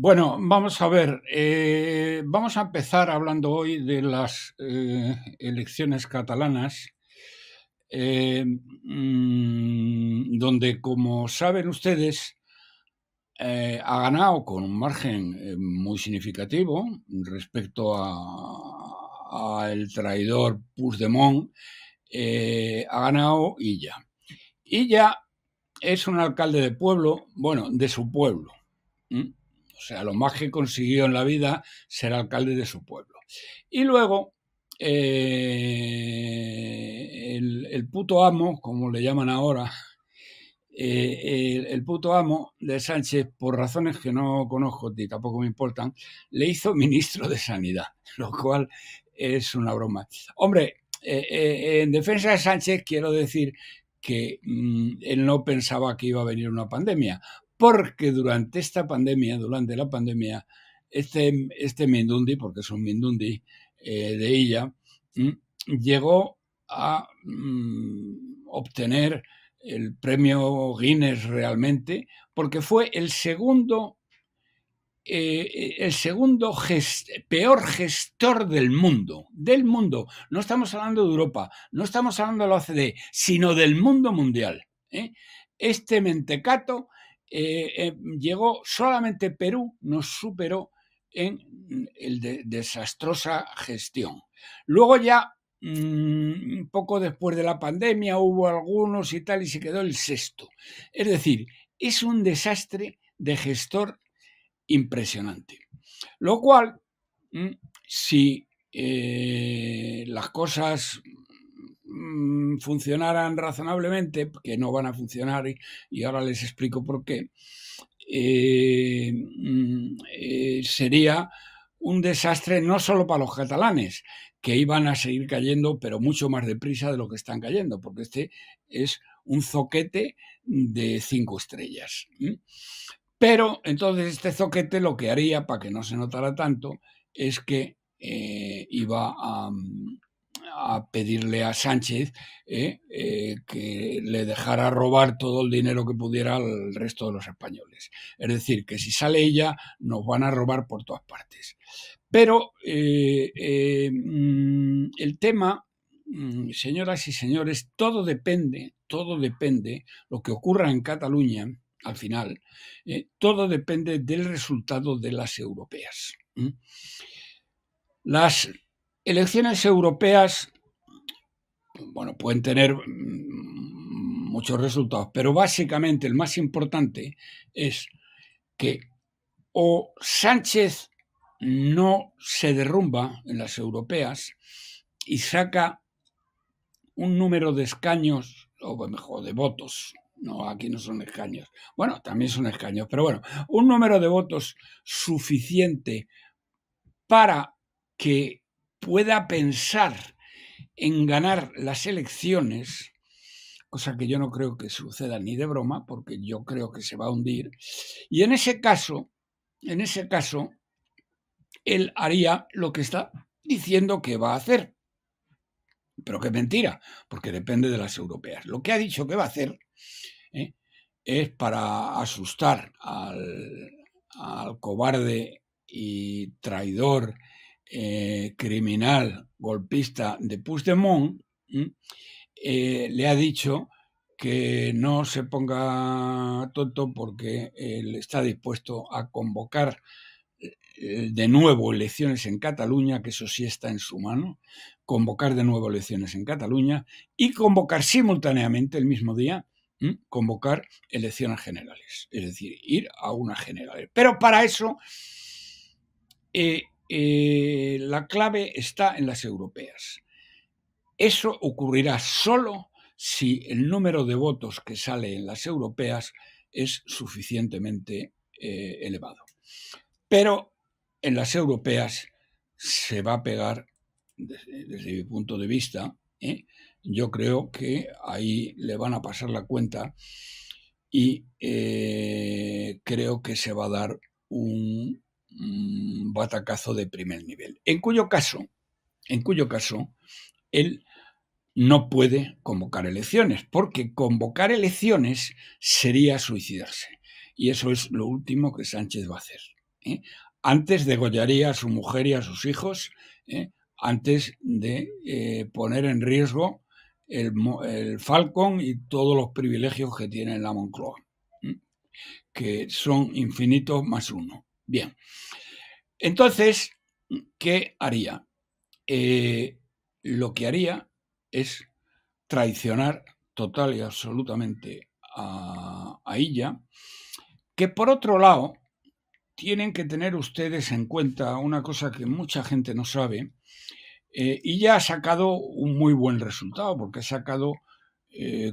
Bueno, vamos a ver, eh, vamos a empezar hablando hoy de las eh, elecciones catalanas, eh, mm, donde, como saben ustedes, ha ganado con un margen muy significativo respecto a, el traidor Puigdemont, ha ganado Illa. Illa es un alcalde de pueblo, bueno, de su pueblo. O sea, lo más que consiguió en la vida ser alcalde de su pueblo. Y luego, eh, el, puto amo, como le llaman ahora, eh, el, puto amo de Sánchez, por razones que no conozco ni tampoco me importan, le hizo ministro de Sanidad, lo cual es una broma. Hombre, eh, en defensa de Sánchez quiero decir que mm, él no pensaba que iba a venir una pandemia, porque durante esta pandemia, durante la pandemia, este, este Mindundi, porque es un Mindundi eh, de ella, llegó a mm, obtener el premio Guinness realmente, porque fue el segundo, eh, el segundo peor gestor del mundo, del mundo. No estamos hablando de Europa, no estamos hablando de la OCDE, sino del mundo mundial. ¿eh? Este mentecato eh, eh, llegó solamente Perú, nos superó en mm, el desastrosa gestión. Luego ya, un mm, poco después de la pandemia, hubo algunos y tal, y se quedó el sexto. Es decir, es un desastre de gestor impresionante. Lo cual, mm, si eh, las cosas Mm, funcionaran razonablemente, que no van a funcionar y, ahora les explico por qué, eh, mm, eh, sería un desastre no solo para los catalanes, que iban a seguir cayendo, pero mucho más deprisa de lo que están cayendo, porque este es un zoquete de cinco estrellas. Pero entonces este zoquete lo que haría, para que no se notara tanto, es que eh, iba a, mm, a pedirle a Sánchez ¿eh? Eh, que le dejara robar todo el dinero que pudiera al resto de los españoles. Es decir, que si sale ella, nos van a robar por todas partes. Pero eh, mm, el tema, mm, señoras y señores, todo depende, todo depende, lo que ocurra en Cataluña, al final, todo depende del resultado de las europeas. Las elecciones europeas, bueno, pueden tener mm, muchos resultados, pero básicamente el más importante es que o Sánchez no se derrumba en las europeas y saca un número de escaños, o mejor, de votos, no, aquí no son escaños, bueno, también son escaños, pero bueno, un número de votos suficiente para que pueda pensar en ganar las elecciones, cosa que yo no creo que suceda ni de broma, porque yo creo que se va a hundir, y en ese caso, en ese caso, él haría lo que está diciendo que va a hacer. Pero qué mentira, porque depende de las europeas. Lo que ha dicho que va a hacer ¿eh? es para asustar al, al cobarde y traidor eh, criminal golpista de Puigdemont, eh, le ha dicho que no se ponga tonto porque él está dispuesto a convocar eh, de nuevo elecciones en Cataluña, que eso sí está en su mano, convocar de nuevo elecciones en Cataluña y convocar simultáneamente el mismo día, convocar elecciones generales, es decir, ir a una general. Pero para eso eh, la clave está en las europeas. Eso ocurrirá solo si el número de votos que sale en las europeas es suficientemente eh, elevado. Pero en las europeas se va a pegar, desde, mi punto de vista, ¿eh? yo creo que ahí le van a pasar la cuenta y creo que se va a dar un Mm, batacazo de primer nivel. En cuyo caso, en cuyo caso, él no puede convocar elecciones, porque convocar elecciones sería suicidarse. Y eso es lo último que Sánchez va a hacer. ¿eh? Antes degollaría a su mujer y a sus hijos, ¿eh? antes de eh, poner en riesgo el, el, Falcon y todos los privilegios que tiene la Moncloa, que son infinitos más uno. Bien. Entonces, ¿qué haría? Eh, lo que haría es traicionar total y absolutamente a, ella, que por otro lado, tienen que tener ustedes en cuenta una cosa que mucha gente no sabe, y eh, ya ha sacado un muy buen resultado, porque ha sacado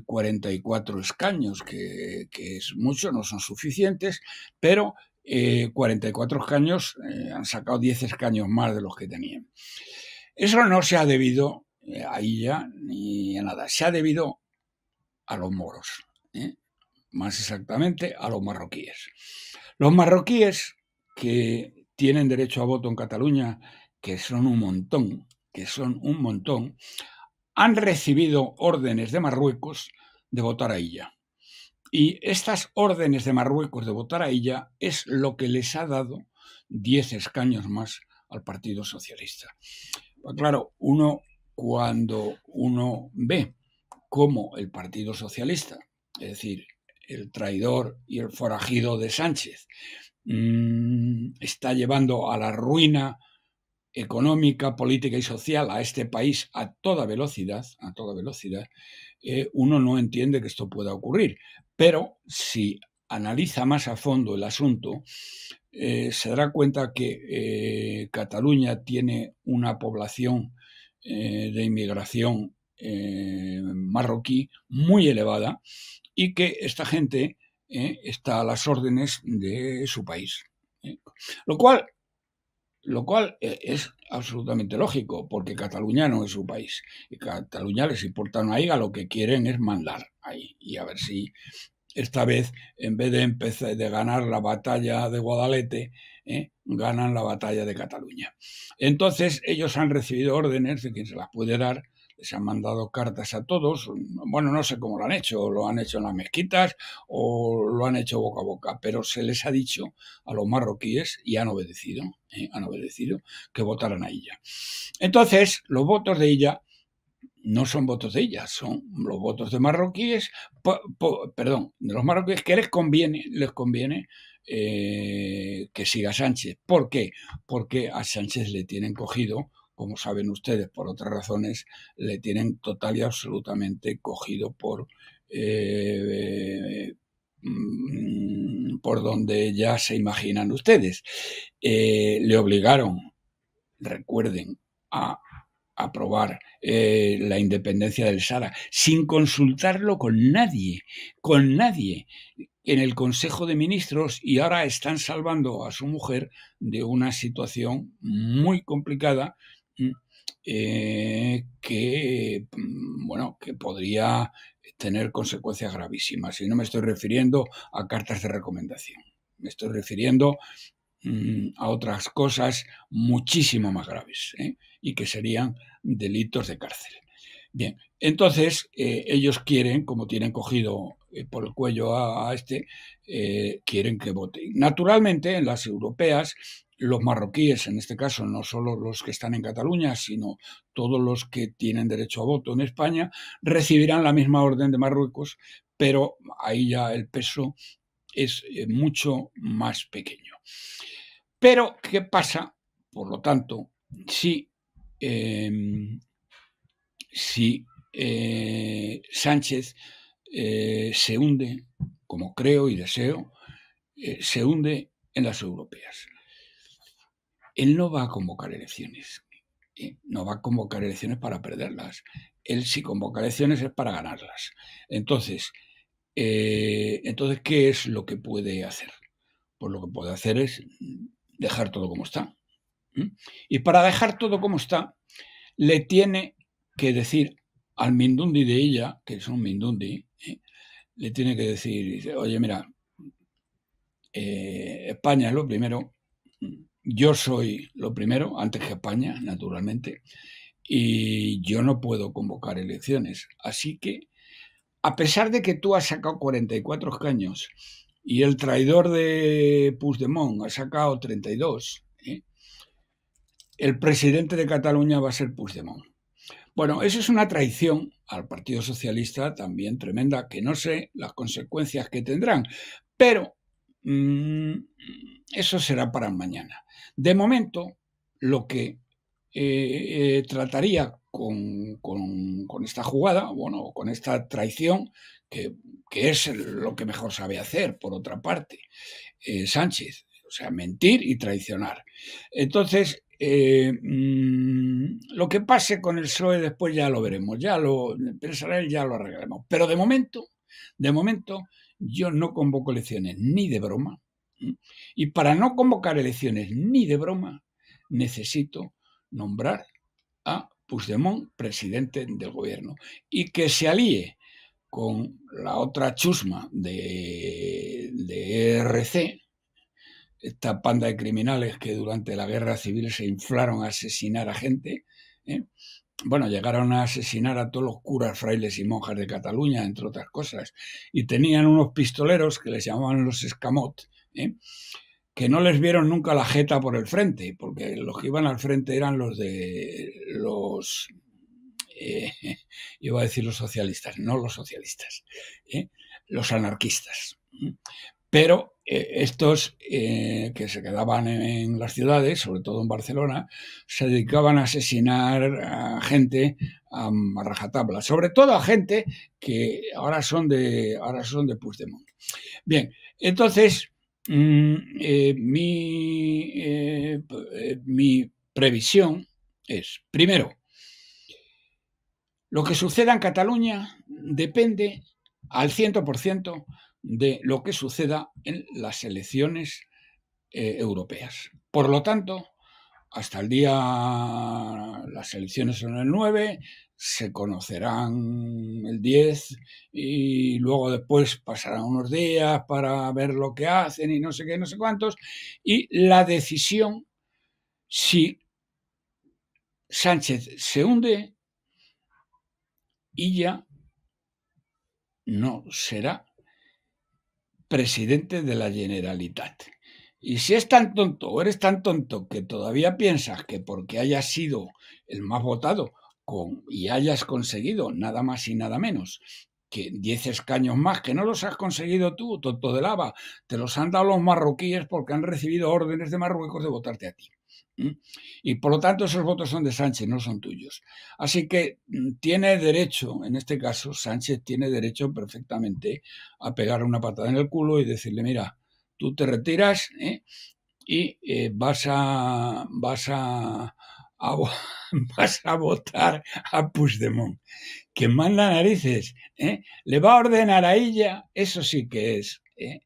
44 eh, escaños, que, que es mucho, no son suficientes, pero 44 eh, escaños, eh, han sacado 10 escaños más de los que tenían. Eso no se ha debido eh, a ella ni a nada, se ha debido a los moros, más exactamente a los marroquíes. Los marroquíes que tienen derecho a voto en Cataluña, que son un montón, que son un montón, han recibido órdenes de Marruecos de votar a ella. Y estas órdenes de Marruecos de votar a ella es lo que les ha dado 10 escaños más al Partido Socialista. Pues claro, uno cuando uno ve cómo el Partido Socialista, es decir, el traidor y el forajido de Sánchez, mm, está llevando a la ruina económica, política y social a este país a toda velocidad, a toda velocidad, eh, uno no entiende que esto pueda ocurrir. Pero si analiza más a fondo el asunto, eh, se dará cuenta que eh, Cataluña tiene una población eh, de inmigración marroquí muy elevada y que esta gente está a las órdenes de su país. Lo cual lo cual eh, es absolutamente lógico, porque Cataluña no es su país. Y Cataluña les importa una higa, lo que quieren es mandar ahí. Y a ver si esta vez, en vez de empezar de ganar la batalla de Guadalete, eh, ganan la batalla de Cataluña. Entonces, ellos han recibido órdenes de quien se las puede dar se han mandado cartas a todos. Bueno, no sé cómo lo han hecho, lo han hecho en las mezquitas o lo han hecho boca a boca, pero se les ha dicho a los marroquíes y han obedecido, ¿eh? han obedecido que votaran a ella. Entonces, los votos de ella no son votos de ella, son los votos de marroquíes, perdón, de los marroquíes que les conviene, les conviene eh, que siga Sánchez. ¿Por qué? Porque a Sánchez le tienen cogido como saben ustedes, por otras razones, le tienen total y absolutamente cogido por, eh, mm, por donde ya se imaginan ustedes. Eh, le obligaron, recuerden, a aprobar eh, la independencia del Sara, sin consultarlo con nadie, con nadie en el Consejo de Ministros y ahora están salvando a su mujer de una situación muy complicada Mm, eh, que, mm, bueno, que podría tener consecuencias gravísimas. Y no me estoy refiriendo a cartas de recomendación. Me estoy refiriendo mm, a otras cosas muchísimo más graves ¿eh? y que serían delitos de cárcel. Bien, entonces eh, ellos quieren, como tienen cogido por el cuello a, a este, quieren que vote. Naturalmente, en las europeas los marroquíes, en este caso, no solo los que están en Cataluña, sino todos los que tienen derecho a voto en España, recibirán la misma orden de Marruecos, pero ahí ya el peso es eh, mucho más pequeño. Pero, ¿qué pasa? Por lo tanto, si, em, eh, Sánchez eh, se hunde, como creo y deseo, se hunde en las europeas. Él no va a convocar elecciones. No va a convocar elecciones para perderlas. Él si convoca elecciones es para ganarlas. Entonces, eh, entonces, ¿qué es lo que puede hacer? Pues lo que puede hacer es dejar todo como está. Y para dejar todo como está, le tiene que decir al Mindundi de ella, que es un Mindundi, ¿eh? le tiene que decir, oye, mira, eh, España es lo primero, yo soy lo primero, antes que España, naturalmente, y yo no puedo convocar elecciones. Así que, a pesar de que tú has sacado 44 escaños y el traidor de Puigdemont ha sacado 32, ¿eh? el presidente de Cataluña va a ser Puigdemont. Bueno, eso es una traición al Partido Socialista también tremenda, que no sé las consecuencias que tendrán, pero Mm, eso será para mañana. De momento, lo que eh, eh, trataría con, con, esta jugada, bueno, con esta traición, que, es lo que mejor sabe hacer, por otra parte, eh, Sánchez, o sea, mentir y traicionar. Entonces, mm, lo que pase con el PSOE después ya lo veremos, ya lo pensará ya lo arreglaremos. Pero de momento, de momento, yo no convoco elecciones ni de broma. Y para no convocar elecciones ni de broma, necesito nombrar a Puigdemont presidente del gobierno y que se alíe con la otra chusma de, de e esta panda de criminales que durante la guerra civil se inflaron a asesinar a gente, ¿eh? bueno, llegaron a asesinar a todos los curas, frailes y monjas de Cataluña, entre otras cosas, y tenían unos pistoleros que les llamaban los escamot, ¿eh? que no les vieron nunca la jeta por el frente, porque los que iban al frente eran los de los, eh, iba a decir los socialistas, no los socialistas, ¿eh? los anarquistas. ¿eh? Pero eh, estos eh, que se quedaban en, las ciudades, sobre todo en Barcelona, se dedicaban a asesinar a gente a, rajatabla, sobre todo a gente que ahora son de, ahora son de Puigdemont. Bien, entonces mm, eh, mi, mi previsión es, primero, lo que suceda en Cataluña depende al 100% de lo que suceda en las elecciones eh, europeas. Por lo tanto, hasta el día, las elecciones son el 9, se conocerán el 10 y luego después pasarán unos días para ver lo que hacen y no sé qué, no sé cuántos. Y la decisión, si Sánchez se hunde, y ya no será presidente de la Generalitat. Y si es tan tonto o eres tan tonto que todavía piensas que porque hayas sido el más votado con, y hayas conseguido nada más y nada menos que 10 escaños más, que no los has conseguido tú, tonto de lava, te los han dado los marroquíes porque han recibido órdenes de Marruecos de votarte a ti. Y por lo tanto esos votos son de Sánchez, no son tuyos. Así que mm, tiene derecho, en este caso Sánchez tiene derecho perfectamente a pegar una patada en el culo y decirle, mira, tú te retiras ¿eh? y eh, vas a... Vas a, vas a votar a Puigdemont, que manda narices, ¿eh? le va a ordenar a ella, eso sí que es, ¿Eh?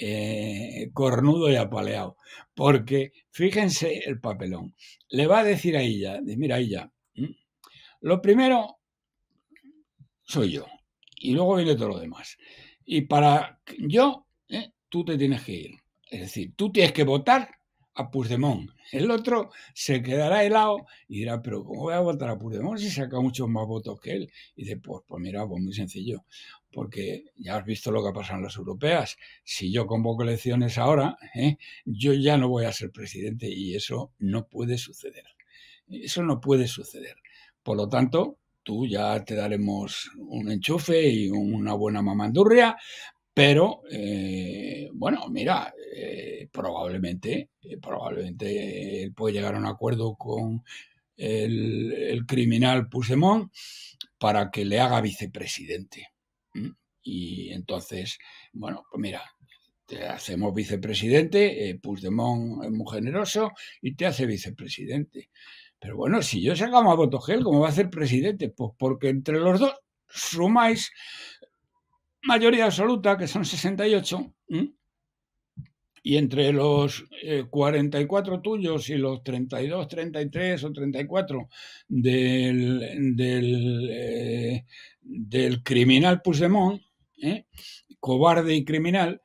Eh, cornudo y apaleado. Porque fíjense el papelón. Le va a decir a ella, mira ella, lo primero soy yo y luego viene todo lo demás. Y para yo, ¿eh? tú te tienes que ir. Es decir, tú tienes que votar a Puigdemont. El otro se quedará helado y dirá, pero ¿cómo voy a votar a Puigdemont si saca muchos más votos que él? Y dice, pues, pues mira, pues muy sencillo, porque ya has visto lo que ha pasado en las europeas. Si yo convoco elecciones ahora, ¿eh? yo ya no voy a ser presidente y eso no puede suceder. Eso no puede suceder. Por lo tanto, tú ya te daremos un enchufe y una buena mamandurria pero, eh, bueno, mira, eh, probablemente, eh, probablemente él puede llegar a un acuerdo con el, criminal Pusemon para que le haga vicepresidente. Y entonces, bueno, pues mira, te hacemos vicepresidente, eh, es muy generoso y te hace vicepresidente. Pero bueno, si yo sacamos a Botogel, ¿cómo va a ser presidente? Pues porque entre los dos sumáis mayoría absoluta, que son 68, y entre los 44 eh, tuyos y los 32, 33 o 34 del, del, eh, del criminal Puigdemont, ¿eh? cobarde y criminal,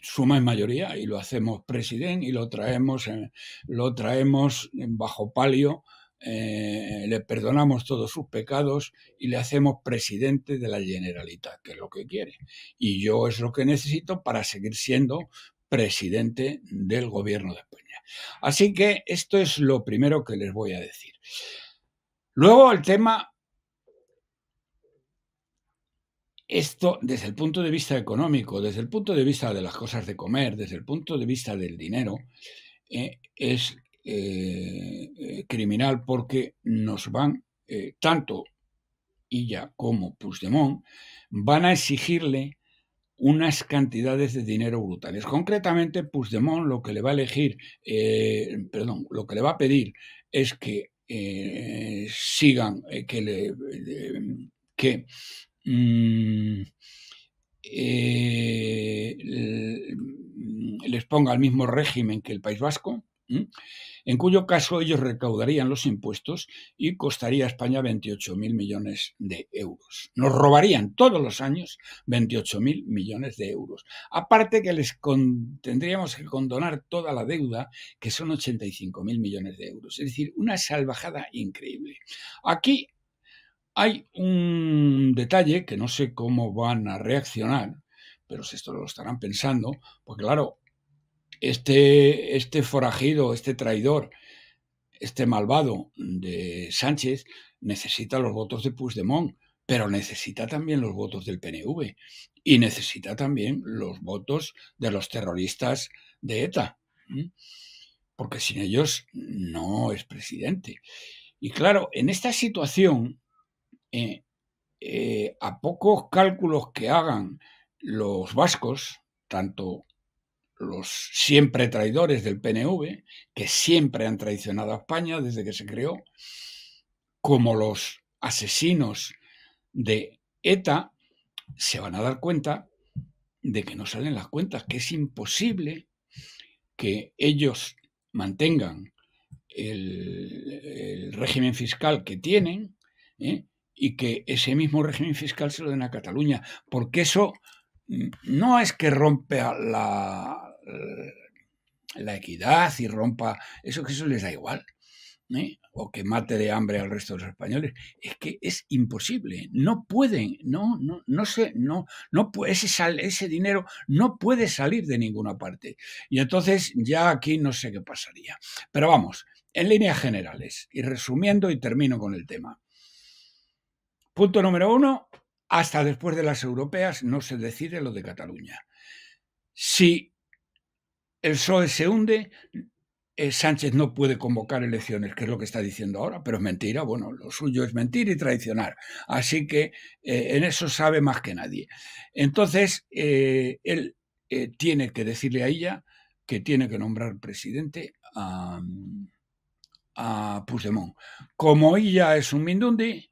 suma en mayoría y lo hacemos presidente y lo traemos, lo traemos bajo palio eh, le perdonamos todos sus pecados y le hacemos presidente de la Generalitat, que es lo que quiere. Y yo es lo que necesito para seguir siendo presidente del gobierno de España. Así que esto es lo primero que les voy a decir. Luego el tema, esto desde el punto de vista económico, desde el punto de vista de las cosas de comer, desde el punto de vista del dinero, eh, es eh, eh, criminal porque nos van, eh, tanto Illa como Puigdemont, van a exigirle unas cantidades de dinero brutales. Concretamente, Puigdemont lo que le va a elegir, perdón, lo que le va a pedir es que sigan, que le, que mm, mm, les ponga el mismo régimen que el País Vasco, en cuyo caso ellos recaudarían los impuestos y costaría a España 28.000 millones de euros. Nos robarían todos los años 28.000 millones de euros. Aparte que les tendríamos que condonar toda la deuda, que son 85.000 millones de euros. Es decir, una salvajada increíble. Aquí hay un detalle que no sé cómo van a reaccionar, pero si esto lo estarán pensando, porque claro, este, este forajido, este traidor, este malvado de Sánchez necesita los votos de Puigdemont, pero necesita también los votos del PNV y necesita también los votos de los terroristas de ETA, porque sin ellos no es presidente. Y claro, en esta situación, eh, eh, a pocos cálculos que hagan los vascos, tanto los siempre traidores del PNV, que siempre han traicionado a España desde que se creó, como los asesinos de ETA, se van a dar cuenta de que no salen las cuentas, que es imposible que ellos mantengan el, régimen fiscal que tienen ¿eh? y que ese mismo régimen fiscal se lo den a Cataluña, porque eso mm, no es que rompa la, eh, la equidad y rompa, eso que eso les da igual, ¿eh? o que mate de hambre al resto de los españoles, es que es imposible, no pueden, no, no, no sé, no, no ese, ese dinero no puede salir de ninguna parte. Y entonces ya aquí no sé qué pasaría. Pero vamos, en líneas generales, y resumiendo y termino con el tema. Punto número uno, hasta después de las europeas no se decide lo de Cataluña. Si el PSOE se hunde, eh, Sánchez no puede convocar elecciones, que es lo que está diciendo ahora, pero es mentira. Bueno, lo suyo es mentir y traicionar. Así que eh, en eso sabe más que nadie. Entonces, eh, él tiene que decirle a ella que tiene que nombrar presidente a, a Puigdemont. Como ella es un mindundi,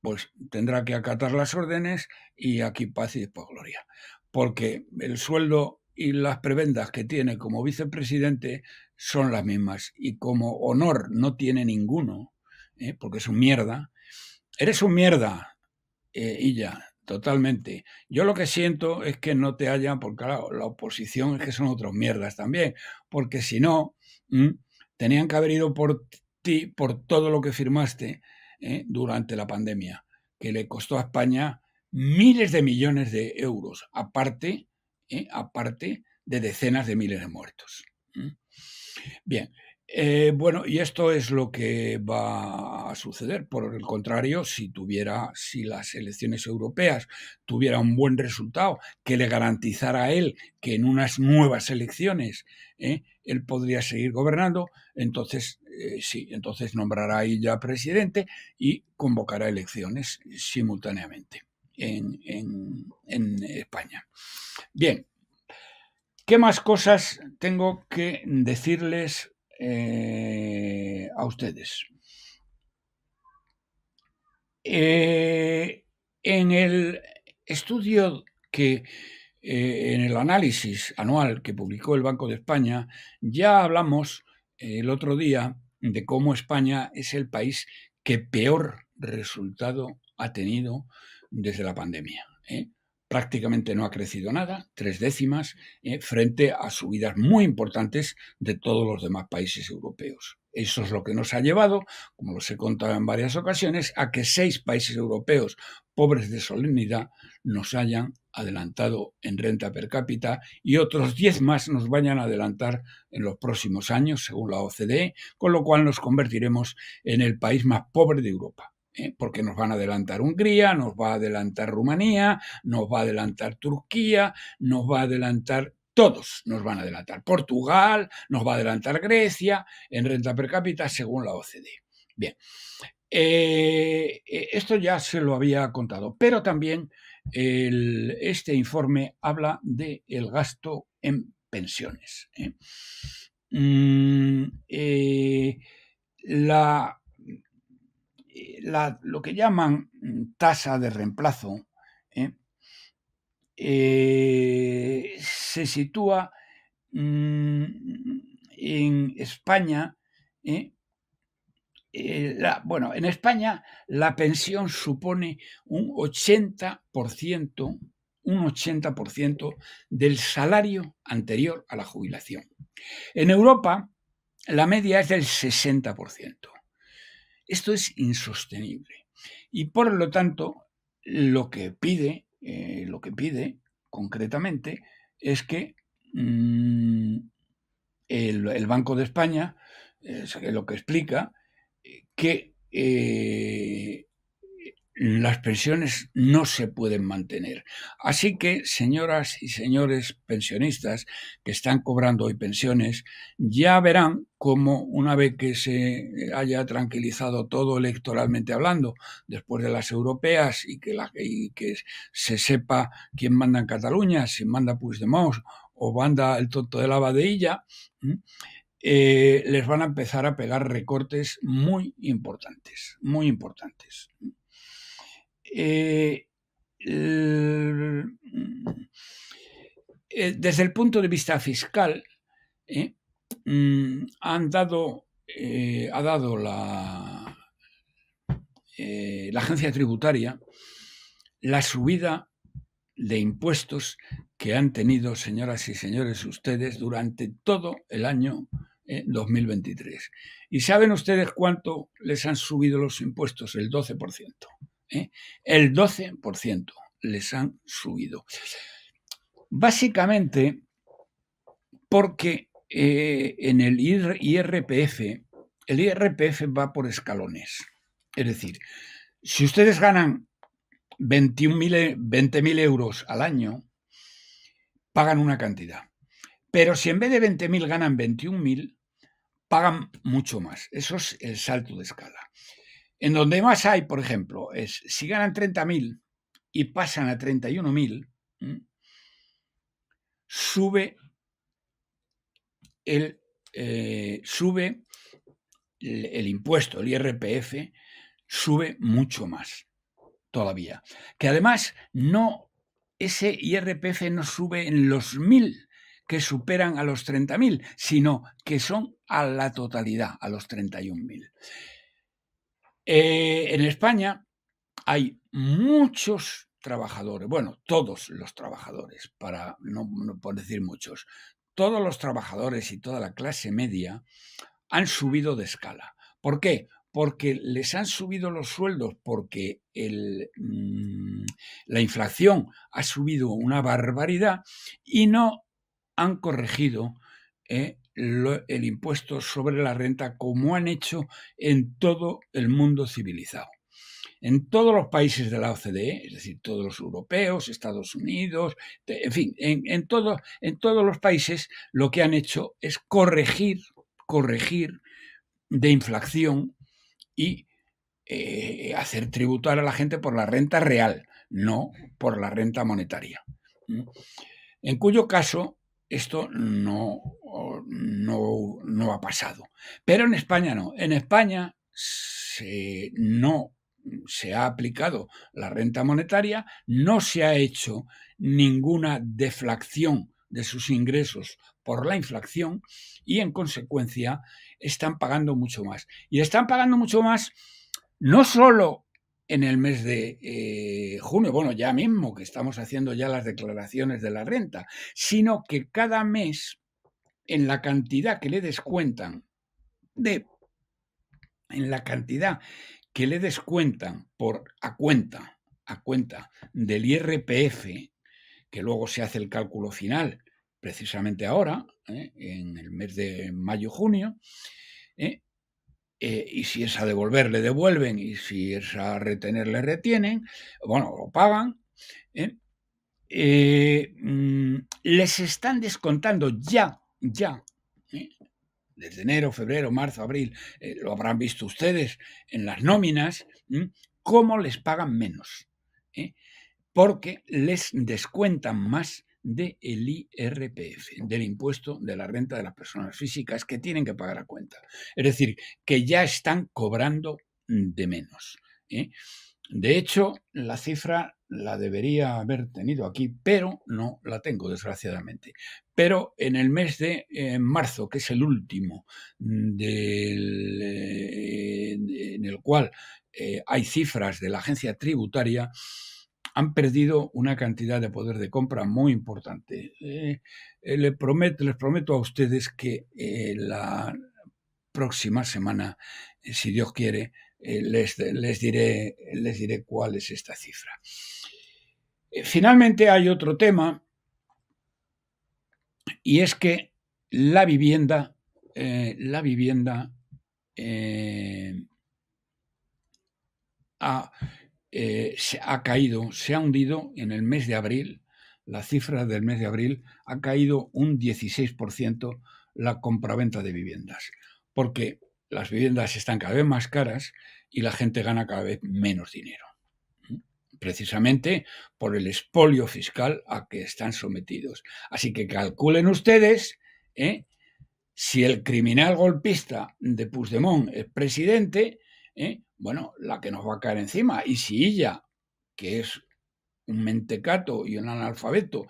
pues tendrá que acatar las órdenes y aquí paz y después gloria. Porque el sueldo y las prebendas que tiene como vicepresidente son las mismas. Y como honor no tiene ninguno, ¿eh? porque es un mierda. Eres un mierda, eh, y totalmente. Yo lo que siento es que no te hayan, porque claro, la oposición es que son otros mierdas también, porque si no, tenían que haber ido por ti, por todo lo que firmaste ¿eh? durante la pandemia, que le costó a España miles de millones de euros, aparte ¿eh? aparte de decenas de miles de muertos. Bien, eh, bueno, y esto es lo que va a suceder. Por el contrario, si tuviera, si las elecciones europeas tuvieran un buen resultado que le garantizara a él que en unas nuevas elecciones ¿eh? él podría seguir gobernando, entonces sí, entonces nombrará a ella presidente y convocará elecciones simultáneamente en, España. Bien, ¿qué más cosas tengo que decirles eh, a ustedes? Eh, en el estudio que, eh, en el análisis anual que publicó el Banco de España, ya hablamos el otro día de cómo España es el país que peor resultado ha tenido desde la pandemia. ¿eh? Prácticamente no ha crecido nada, tres décimas, ¿eh? frente a subidas muy importantes de todos los demás países europeos. Eso es lo que nos ha llevado, como los he contado en varias ocasiones, a que seis países europeos pobres de solemnidad nos hayan adelantado en renta per cápita y otros diez más nos vayan a adelantar en los próximos años, según la OCDE, con lo cual nos convertiremos en el país más pobre de Europa. ¿eh? porque nos van a adelantar Hungría, nos va a adelantar Rumanía, nos va a adelantar Turquía, nos va a adelantar todos, nos van a adelantar Portugal, nos va a adelantar Grecia en renta per cápita según la OCDE. Bien, eh, eh, esto ya se lo había contado, pero también este informe habla del gasto en pensiones. Mm, la eh, lo que llaman mm, tasa de reemplazo ¿eh? Eh, se sitúa mm, en España, bueno, en España la pensión supone un 80%, un 80% del salario anterior a la jubilación. En Europa la media es del 60%. Esto es insostenible. Y por lo tanto, lo que pide, eh, lo que pide concretamente, es que mm, el, Banco de España, eh, lo que explica, eh, que las pensiones no se pueden mantener. Así que, señoras y señores pensionistas que están cobrando hoy pensiones, ya verán cómo una vez que se haya tranquilizado todo electoralmente hablando, después de las europeas y que, se sepa quién manda en Cataluña, si manda Puigdemont o manda el tonto de la Badeilla, eh, les van a empezar a pegar recortes muy importantes, muy importantes. Eh, mm, eh, desde el punto de vista fiscal, eh, mm, han dado, ha dado la, la agencia tributaria la subida de impuestos que han tenido, señoras y señores, ustedes durante todo el año 2023. ¿Y saben ustedes cuánto les han subido los impuestos? El 12%. ¿eh? el 12% les han subido. Básicamente porque eh, en el IRPF, el IRPF va por escalones. Es decir, si ustedes ganan 20.000 euros al año, pagan una cantidad. Pero si en vez de 20.000 ganan 21.000, pagan mucho más. Eso es el salto de escala. En donde más hay, por ejemplo, es si ganan 30.000 y pasan a 31.000, sube el, eh, sube el, impuesto, el IRPF, sube mucho más todavía. Que además no, ese IRPF no sube en los 1.000 que superan a los 30.000, sino que son a la totalidad, a los 31.000. Eh, en España hay muchos trabajadores, bueno, todos los trabajadores, para no, por decir muchos, todos los trabajadores y toda la clase media han subido de escala. ¿Por qué? Porque les han subido los sueldos, porque mm, la inflación ha subido una barbaridad y no han corregido eh, el impuesto sobre la renta como han hecho en todo el mundo civilizado. En todos los países de la OCDE, es decir, todos los europeos, Estados Unidos, en fin, en, en, en todos los países lo que han hecho es corregir, corregir de inflación y eh, hacer tributar a la gente por la renta real, no por la renta monetaria. En cuyo caso, esto no, no, ha pasado. Pero en España no. En España se, no se ha aplicado la renta monetaria, no se ha hecho ninguna deflación de sus ingresos por la inflación y en consecuencia están pagando mucho más. Y están pagando mucho más no solo en el mes de eh, junio, bueno, ya mismo que estamos haciendo ya las declaraciones de la renta, sino que cada mes, en la cantidad que le descuentan, de, en la cantidad que le descuentan por a cuenta, a cuenta del IRPF, que luego se hace el cálculo final, precisamente ahora, ¿eh? en el mes de mayo-junio, ¿eh? Eh, y si es a devolver, le devuelven, y si es a retener, le retienen, bueno, lo pagan. ¿eh? Eh, mm, les están descontando ya, ya, desde enero, febrero, marzo, abril, lo habrán visto ustedes en las nóminas, cómo les pagan menos, porque les descuentan más del IRPF, del impuesto de la renta de las personas físicas que tienen que pagar a cuenta. Es decir, que ya están cobrando de menos. ¿eh? De hecho, la cifra la debería haber tenido aquí, pero no la tengo, desgraciadamente. Pero en el mes de eh, marzo, que es el último eh, en el cual hay cifras de la agencia tributaria, han perdido una cantidad de poder de compra muy importante. Eh, eh, les, prometo, les prometo a ustedes que eh, la próxima semana, si Dios quiere, les, diré, les diré cuál es esta cifra. Finalmente hay otro tema y es que la vivienda, la vivienda a eh, se ha caído, se ha hundido en el mes de abril, la cifra del mes de abril ha caído un 16% la compraventa de viviendas, porque las viviendas están cada vez más caras y la gente gana cada vez menos dinero, precisamente por el expolio fiscal a que están sometidos. Así que calculen ustedes ¿eh? si el criminal golpista de Puigdemont es presidente, ¿eh? bueno, la que nos va a caer encima. Y si ella, que es un mentecato y un analfabeto,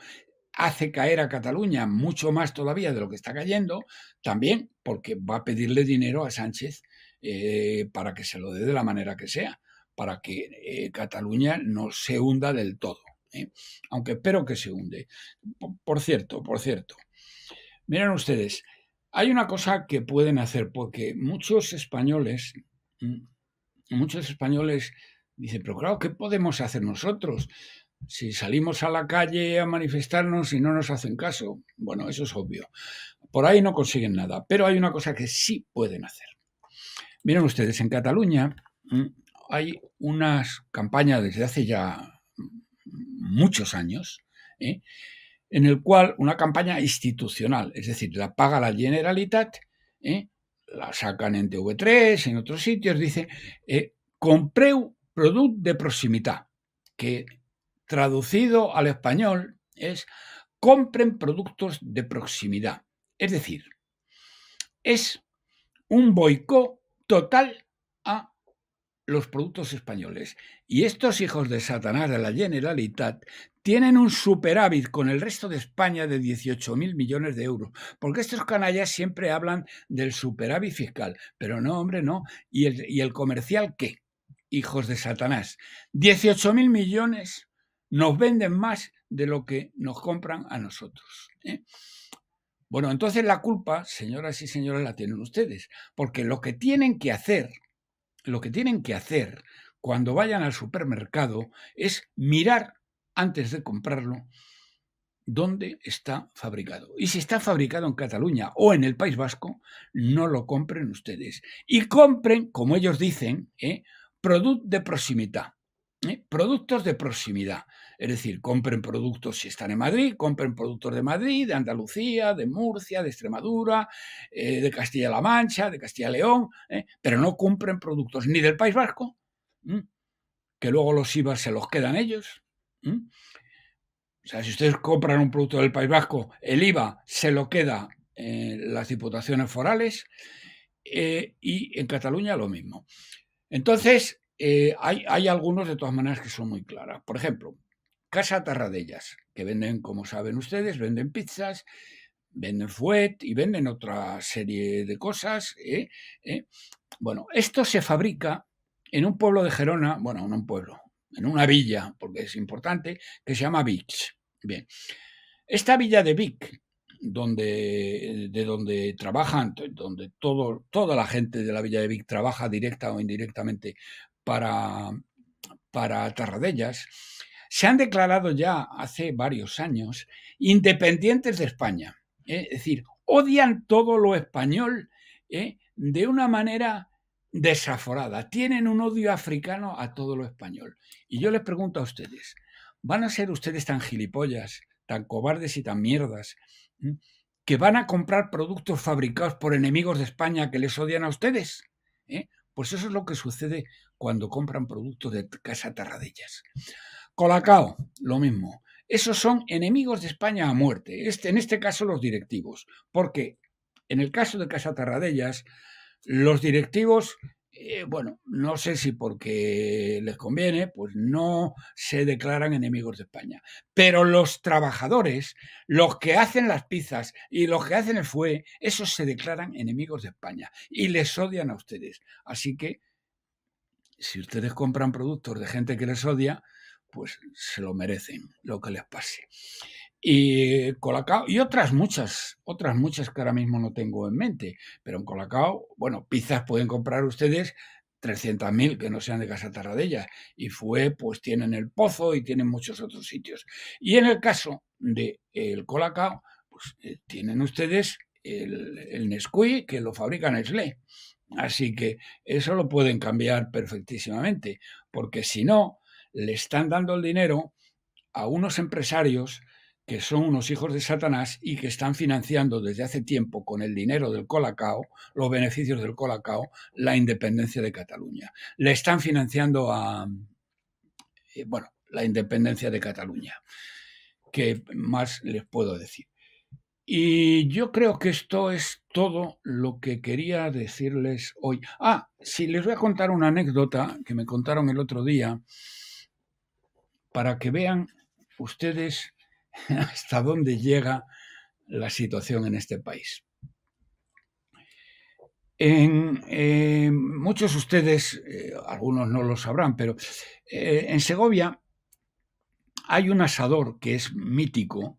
hace caer a Cataluña mucho más todavía de lo que está cayendo, también porque va a pedirle dinero a Sánchez eh, para que se lo dé de la manera que sea, para que eh, Cataluña no se hunda del todo. ¿eh? Aunque espero que se hunde. Por, por cierto, por cierto. Miren ustedes, hay una cosa que pueden hacer, porque muchos españoles, mm, muchos españoles dicen, pero claro, ¿qué podemos hacer nosotros? Si salimos a la calle a manifestarnos y no nos hacen caso, bueno, eso es obvio. Por ahí no consiguen nada, pero hay una cosa que sí pueden hacer. Miren ustedes, en Cataluña mm, hay unas campañas desde hace ya muchos años, ¿eh? en el cual una campaña institucional, es decir, la paga la Generalitat, ¿eh? la sacan en TV3, en otros sitios, dice, compré eh, compreu de proximidad, que traducido al español es compren productos de proximidad. Es decir, es un boicot total a los productos españoles. Y estos hijos de Satanás de la Generalitat tienen un superávit con el resto de España de mil millones de euros, porque estos canallas siempre hablan del superávit fiscal, pero no, hombre, no. ¿Y el, y el comercial qué? Hijos de Satanás. mil millones nos venden más de lo que nos compran a nosotros. ¿eh? Bueno, entonces la culpa, señoras y señores, la tienen ustedes, porque lo que tienen que hacer lo que tienen que hacer cuando vayan al supermercado es mirar antes de comprarlo dónde está fabricado. Y si está fabricado en Cataluña o en el País Vasco, no lo compren ustedes. Y compren, como ellos dicen, ¿eh? producto de proximidad. ¿eh? Productos de proximidad. Es decir, compren productos si están en Madrid, compren productos de Madrid, de Andalucía, de Murcia, de Extremadura, eh, de Castilla-La Mancha, de Castilla-León, ¿eh? pero no compren productos ni del País Vasco, que luego los IVA se los quedan ellos. O sea, si ustedes compran un producto del País Vasco, el IVA se lo queda las diputaciones forales y en Cataluña lo mismo. Entonces, eh, hay, algunos de todas maneras que son muy claras. Por ejemplo, Casa Tarradellas, que venden, como saben ustedes, venden pizzas, venden fuet y venden otra serie de cosas. ¿eh? ¿Eh? Bueno, esto se fabrica en un pueblo de Gerona, bueno, en un pueblo, en una villa, porque es importante, que se llama Vic. Bien, esta villa de Vic, donde, de donde trabajan, donde toda la gente de la Villa de Vic trabaja directa o indirectamente para, para Tarradellas, se han declarado ya hace varios años independientes de España. ¿eh? Es decir, odian todo lo español ¿eh? de una manera desaforada. Tienen un odio africano a todo lo español. Y yo les pregunto a ustedes, ¿van a ser ustedes tan gilipollas, tan cobardes y tan mierdas? que van a comprar productos fabricados por enemigos de España que les odian a ustedes. ¿Eh? Pues eso es lo que sucede cuando compran productos de Casa Tarradellas. Colacao, lo mismo. Esos son enemigos de España a muerte, este, en este caso los directivos, porque en el caso de Casa Tarradellas, los directivos eh, bueno, no sé si porque les conviene, pues no se declaran enemigos de España. Pero los trabajadores, los que hacen las pizzas y los que hacen el fue, esos se declaran enemigos de España y les odian a ustedes. Así que, si ustedes compran productos de gente que les odia, pues se lo merecen lo que les pase y Colacao y otras muchas, otras muchas que ahora mismo no tengo en mente, pero en Colacao, bueno, pizzas pueden comprar ustedes 300.000 que no sean de Casa Tarradella y fue pues tienen el Pozo y tienen muchos otros sitios. Y en el caso de el Colacao, pues eh, tienen ustedes el, el que lo fabrica Nestlé. Así que eso lo pueden cambiar perfectísimamente, porque si no, le están dando el dinero a unos empresarios que son unos hijos de Satanás y que están financiando desde hace tiempo con el dinero del Colacao, los beneficios del Colacao, la independencia de Cataluña. Le están financiando a, eh, bueno, la independencia de Cataluña. ¿Qué más les puedo decir? Y yo creo que esto es todo lo que quería decirles hoy. Ah, si sí, les voy a contar una anécdota que me contaron el otro día para que vean ustedes hasta dónde llega la situación en este país. En, eh, muchos de ustedes, eh, algunos no lo sabrán, pero eh, en Segovia hay un asador que es mítico,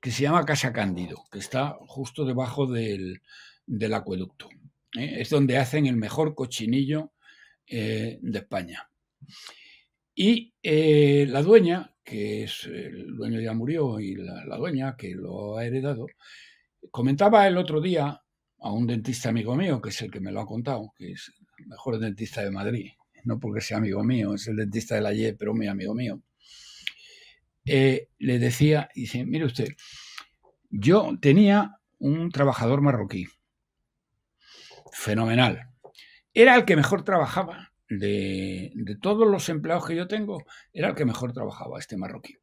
que se llama Casa Cándido, que está justo debajo del, del acueducto. Es donde hacen el mejor cochinillo de España. Y eh, la dueña, que es el dueño ya murió y la, dueña que lo ha heredado, comentaba el otro día a un dentista amigo mío, que es el que me lo ha contado, que es el mejor dentista de Madrid, no porque sea amigo mío, es el dentista de la YE, pero muy amigo mío. Eh, le decía, dice, mire usted, yo tenía un trabajador marroquí, fenomenal. Era el que mejor trabajaba, de, todos los empleados que yo tengo, era el que mejor trabajaba, este marroquí.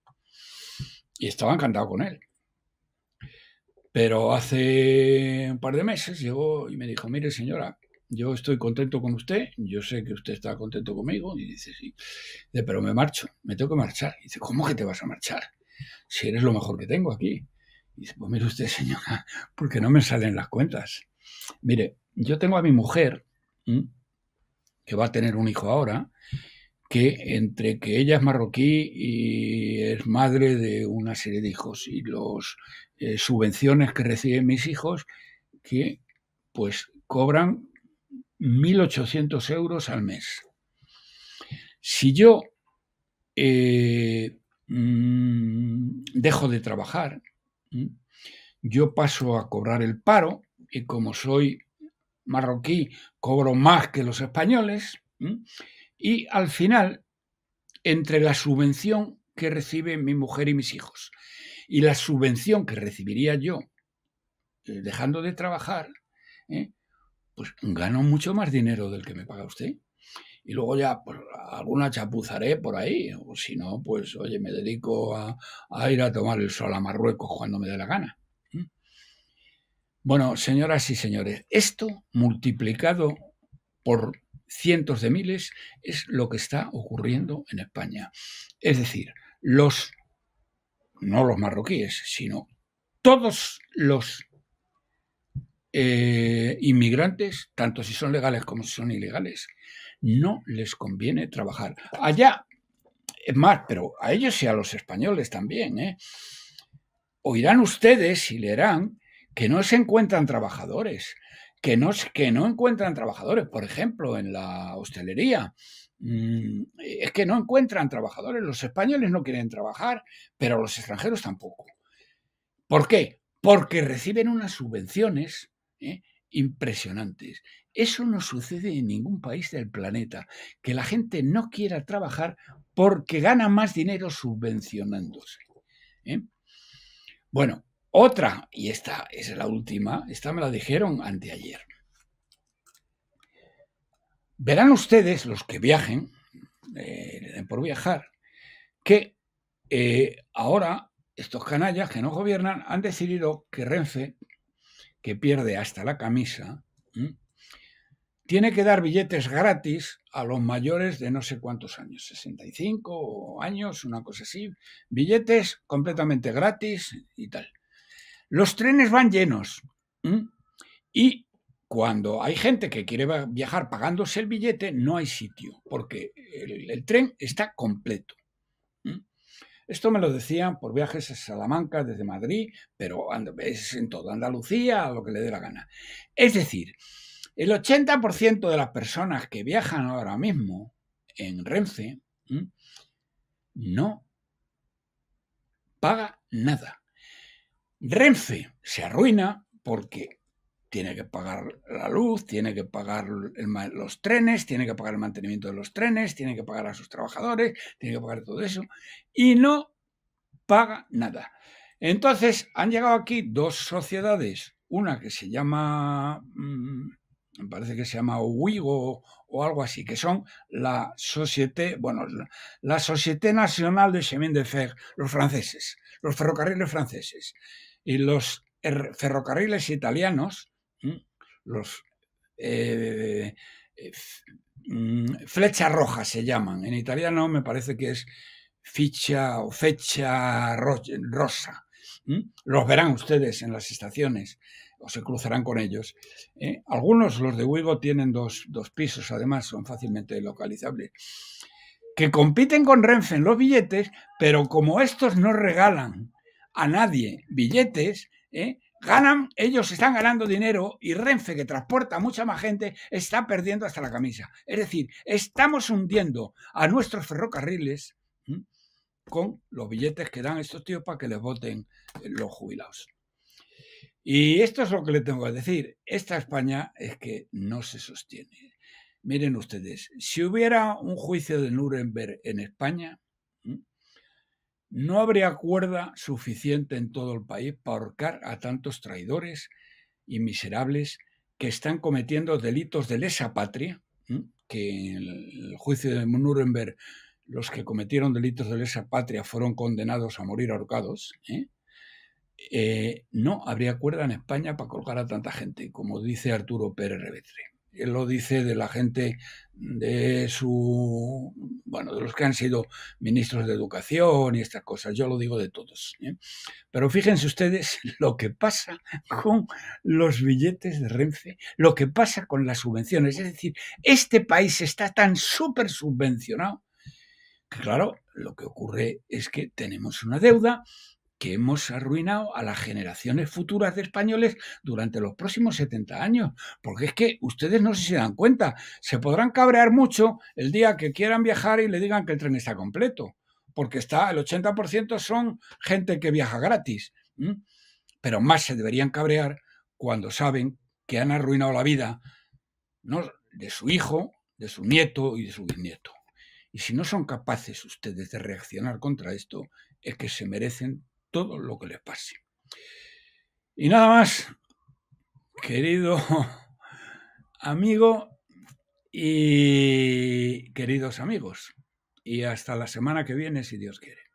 Y estaba encantado con él. Pero hace un par de meses llegó y me dijo, mire señora, yo estoy contento con usted, yo sé que usted está contento conmigo. Y dice, sí, pero me marcho, me tengo que marchar. Y dice, ¿cómo que te vas a marchar? Si eres lo mejor que tengo aquí. Y dice, pues mire usted señora, porque no me salen las cuentas. Mire, yo tengo a mi mujer, que va a tener un hijo ahora, que entre que ella es marroquí y es madre de una serie de hijos y las eh, subvenciones que reciben mis hijos, que pues cobran 1.800 euros al mes. Si yo eh, mm, dejo de trabajar, yo paso a cobrar el paro y como soy marroquí cobro más que los españoles y al final, entre la subvención que recibe mi mujer y mis hijos y la subvención que recibiría yo eh, dejando de trabajar, ¿eh? pues gano mucho más dinero del que me paga usted. Y luego ya pues, alguna chapuzaré por ahí, o si no, pues oye, me dedico a, a ir a tomar el sol a Marruecos cuando me dé la gana. Bueno, señoras y señores, esto multiplicado por cientos de miles es lo que está ocurriendo en España. Es decir, los, no los marroquíes, sino todos los eh, inmigrantes, tanto si son legales como si son ilegales, no les conviene trabajar. Allá, es más, pero a ellos y a los españoles también, ¿eh? oirán ustedes y leerán que no se encuentran trabajadores, que no, que no encuentran trabajadores, por ejemplo, en la hostelería. Mm, es que no encuentran trabajadores, los españoles no quieren trabajar, pero los extranjeros tampoco. ¿Por qué? Porque reciben unas subvenciones ¿eh? impresionantes. Eso no sucede en ningún país del planeta, que la gente no quiera trabajar porque gana más dinero subvencionándose. ¿eh? Bueno, otra, y esta es la última, esta me la dijeron anteayer. Verán ustedes, los que viajen, eh, por viajar, que eh, ahora estos canallas que no gobiernan han decidido que Renfe, que pierde hasta la camisa, tiene que dar billetes gratis a los mayores de no sé cuántos años, 65 años, una cosa así, billetes completamente gratis y tal. Los trenes van llenos. Y cuando hay gente que quiere viajar pagándose el billete, no hay sitio, porque el, tren está completo. Esto me lo decían por viajes a Salamanca desde Madrid, pero es en toda Andalucía, a lo que le dé la gana. Es decir, el 80% de las personas que viajan ahora mismo en Renfe no paga nada. Renfe se arruina porque tiene que pagar la luz, tiene que pagar los trenes, tiene que pagar el mantenimiento de los trenes, tiene que pagar a sus trabajadores, tiene que pagar todo eso y no paga nada. Entonces han llegado aquí dos sociedades, una que se llama, mm, me parece que se llama Uigo o algo así, que son la Société, bueno, la Société Nacional de Chemin de Fer, los franceses, los ferrocarriles franceses y los er, ferrocarriles italianos, los eh, mm, flechas rojas se llaman, en italiano me parece que es ficha o fecha rosa. Los verán ustedes en las estaciones o se cruzarán con ellos. Eh, algunos, los de Wigo, tienen dos, pisos, además son fácilmente localizables, que compiten con Renfe en los billetes, pero como estos no regalan a nadie billetes, eh, ganan, ellos están ganando dinero y Renfe, que transporta mucha más gente, está perdiendo hasta la camisa. Es decir, estamos hundiendo a nuestros ferrocarriles con los billetes que dan estos tíos para que les voten eh, los jubilados. Y esto es lo que le tengo que decir. Esta España es que no se sostiene. Miren ustedes, si hubiera un juicio de Nuremberg en España, no habría cuerda suficiente en todo el país para ahorcar a tantos traidores y miserables que están cometiendo delitos de lesa patria, que en el juicio de Nuremberg los que cometieron delitos de lesa patria fueron condenados a morir ahorcados, ¿eh? Eh, no habría cuerda en España para colgar a tanta gente, como dice Arturo Pérez Rebetre. Él lo dice de la gente de su, bueno, de los que han sido ministros de educación y estas cosas. Yo lo digo de todos. ¿eh? Pero fíjense ustedes lo que pasa con los billetes de Renfe, lo que pasa con las subvenciones. Es decir, este país está tan súper subvencionado que, claro, lo que ocurre es que tenemos una deuda que hemos arruinado a las generaciones futuras de españoles durante los próximos 70 años. Porque es que ustedes no se dan cuenta, se podrán cabrear mucho el día que quieran viajar y le digan que el tren está completo, porque está el 80% son gente que viaja gratis. Pero más se deberían cabrear cuando saben que han arruinado la vida de su hijo, de su nieto y de su bisnieto. Y si no son capaces ustedes de reaccionar contra esto, es que se merecen todo lo que les pase. Y nada más, querido amigo y queridos amigos. Y hasta la semana que viene, si Dios quiere.